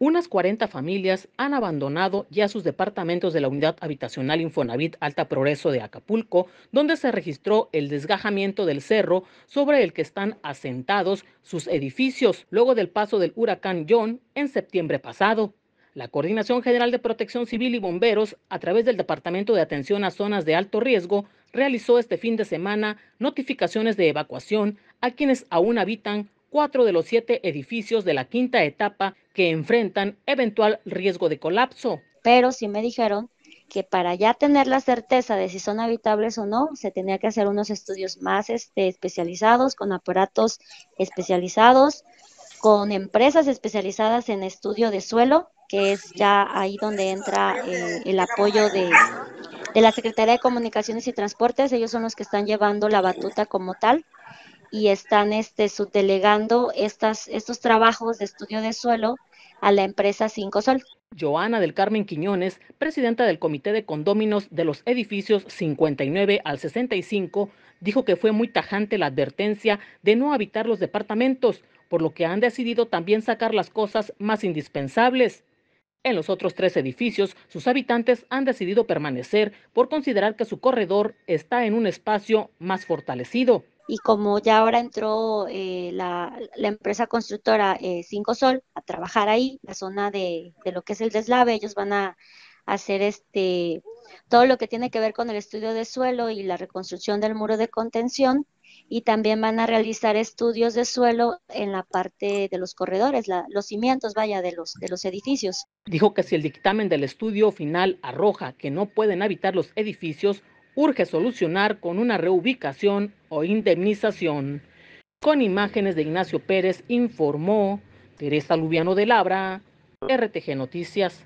Unas 40 familias han abandonado ya sus departamentos de la unidad habitacional Infonavit Alta Progreso de Acapulco, donde se registró el desgajamiento del cerro sobre el que están asentados sus edificios luego del paso del huracán John en septiembre pasado. La Coordinación General de Protección Civil y Bomberos, a través del Departamento de Atención a Zonas de Alto Riesgo, realizó este fin de semana notificaciones de evacuación a quienes aún habitan cuatro de los siete edificios de la quinta etapa que enfrentan eventual riesgo de colapso. Pero sí me dijeron que para ya tener la certeza de si son habitables o no, se tenía que hacer unos estudios más este, especializados, con aparatos especializados, con empresas especializadas en estudio de suelo, que es ya ahí donde entra eh, el apoyo de, de la Secretaría de Comunicaciones y Transportes. Ellos son los que están llevando la batuta como tal y están este, subdelegando estos trabajos de estudio de suelo a la empresa Cinco Sol. Joana del Carmen Quiñones, presidenta del Comité de Condóminos de los Edificios 59 al 65, dijo que fue muy tajante la advertencia de no habitar los departamentos, por lo que han decidido también sacar las cosas más indispensables. En los otros tres edificios, sus habitantes han decidido permanecer por considerar que su corredor está en un espacio más fortalecido y como ya ahora entró eh, la, la, empresa constructora eh, Cinco Sol a trabajar ahí, la zona de, de, lo que es el deslave, ellos van a hacer este todo lo que tiene que ver con el estudio de suelo y la reconstrucción del muro de contención y también van a realizar estudios de suelo en la parte de los corredores, los cimientos, vaya, de los, de los edificios. Dijo que si el dictamen del estudio final arroja que no pueden habitar los edificios, urge solucionar con una reubicación o indemnización. Con imágenes de Ignacio Pérez informó Teresa Lubiano de Labra, RTG Noticias.